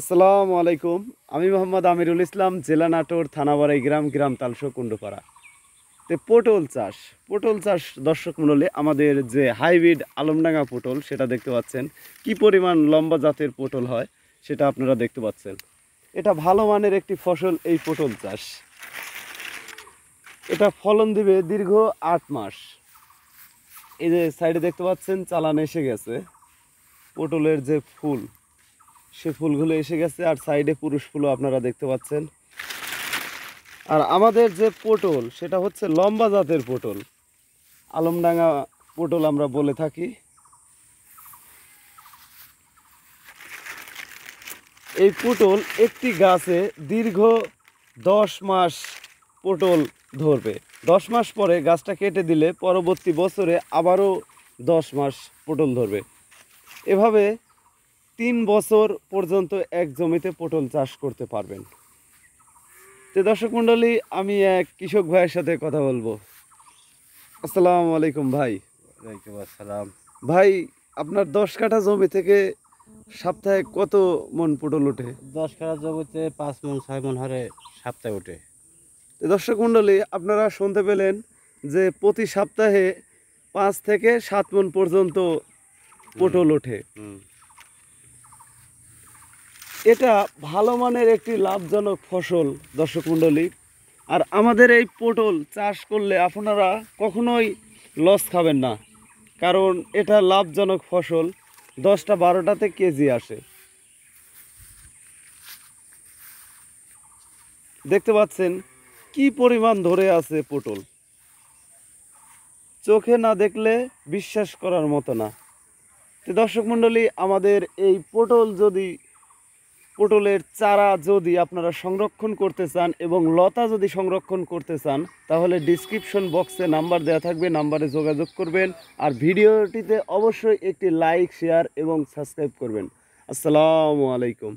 আসসালামু আলাইকুম আমি মোহাম্মদ আমিরুল ইসলাম জেলা নাটোর থানাবাড়াই গ্রাম গ্রাম তালসো কুণ্ডপাড়া তো পটল চাষ পটল চাষ দর্শক মণ্ডলে আমাদের যে হাইব্রিড আলমডাঙ্গা পটল সেটা দেখতে পাচ্ছেন কি পরিমাণ লম্বা জাতের পটল হয় সেটা আপনারা দেখতে পাচ্ছেন এটা ভালো মানের একটি ফসল এই পটল চাষ এটা ফলন দিবে দীর্ঘ আট মাস এই যে সাইডে দেখতে পাচ্ছেন চালান এসে গেছে পটলের যে ফুল সে ফুলগুলো এসে গেছে আর সাইডে পুরুষ ফুলও আপনারা দেখতে পাচ্ছেন আর আমাদের যে পটল সেটা হচ্ছে লম্বা জাতের পটল আলমডাঙ্গা পটল আমরা বলে থাকি এই পটল একটি গাছে দীর্ঘ দশ মাস পটল ধরবে দশ মাস পরে গাছটা কেটে দিলে পরবর্তী বছরে আবারও দশ মাস পটল ধরবে এভাবে তিন বছর পর্যন্ত এক জমিতে পটল চাষ করতে পারবেন তো দর্শক মণ্ডলী আমি এক কৃষক ভাইয়ের সাথে কথা বলবো আসসালাম আলাইকুম ভাই ওয়ালাইকুম আসসালাম ভাই আপনার দশ কাঠা জমি থেকে সপ্তাহে কত মন পটল ওঠে দশ কাঠা জমিতে পাঁচ মন ছয় মন হারে সপ্তাহে ওঠে দর্শক মণ্ডলী আপনারা শুনতে পেলেন যে প্রতি সপ্তাহে পাঁচ থেকে সাত মন পর্যন্ত পটল ওঠে এটা ভালো মানের একটি লাভজনক ফসল দর্শক মণ্ডলী আর আমাদের এই পটল চাষ করলে আপনারা কখনোই লস খাবেন না কারণ এটা লাভজনক ফসল দশটা বারোটাতে কেজি আসে দেখতে পাচ্ছেন কি পরিমাণ ধরে আছে পটল চোখে না দেখলে বিশ্বাস করার মতো না তো দর্শক মণ্ডলী আমাদের এই পটল যদি পটলের চারা যদি আপনারা সংরক্ষণ করতে চান এবং লতা যদি সংরক্ষণ করতে চান তাহলে ডিসক্রিপশন বক্সে নাম্বার দেওয়া থাকবে নাম্বারে যোগাযোগ করবেন আর ভিডিওটিতে অবশ্যই একটি লাইক শেয়ার এবং সাবস্ক্রাইব করবেন আসসালামু আলাইকুম